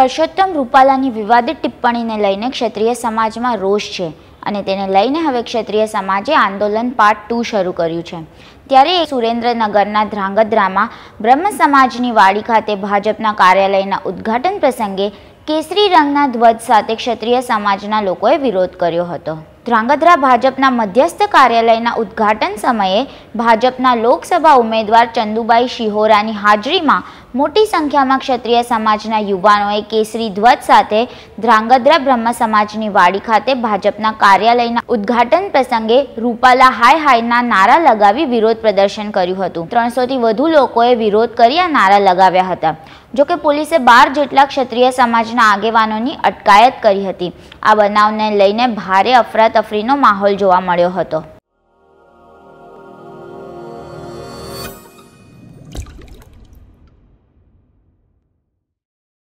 પરસોત્તમ રૂપાલાની વિવાદિત ટિપ્પણીને લઈને ક્ષત્રિય સમાજમાં રોષ છે અને તેને લઈને હવે ક્ષત્રિય સમાજે આંદોલન પાર્ટ ટુ શરૂ કર્યું છે ત્યારે સુરેન્દ્રનગરના ધ્રાંગધ્રામાં બ્રહ્મ સમાજની વાડી ખાતે ભાજપના કાર્યાલયના ઉદ્ઘાટન પ્રસંગે કેસરી રંગના ધ્વજ સાથે ક્ષત્રિય સમાજના લોકોએ વિરોધ કર્યો હતો ધ્રાંગધ્રા ભાજપના મધ્યસ્થ કાર્યાલયના ઉદ્ઘાટન સમયે ભાજપના લોકસભા ઉમેદવાર ચંદુબાઈ શિહોરાની હાજરીમાં મોટી સંખ્યામાં ક્ષત્રિય સમાજના યુવાનોએ કેસરી ધ્વજ સાથે ધ્રાંગધ્રા બ્રહ્મ સમાજની વાડી ખાતે ભાજપના કાર્યાલયના ઉદ્ઘાટન પ્રસંગે રૂપાલા હાય હાયના નારા લગાવી વિરોધ પ્રદર્શન કર્યું હતું ત્રણસોથી વધુ લોકોએ વિરોધ કર્યા નારા લગાવ્યા હતા જોકે પોલીસે બાર જેટલા ક્ષત્રિય સમાજના આગેવાનોની અટકાયત કરી હતી આ બનાવને લઈને ભારે અફરાતફરીનો માહોલ જોવા મળ્યો હતો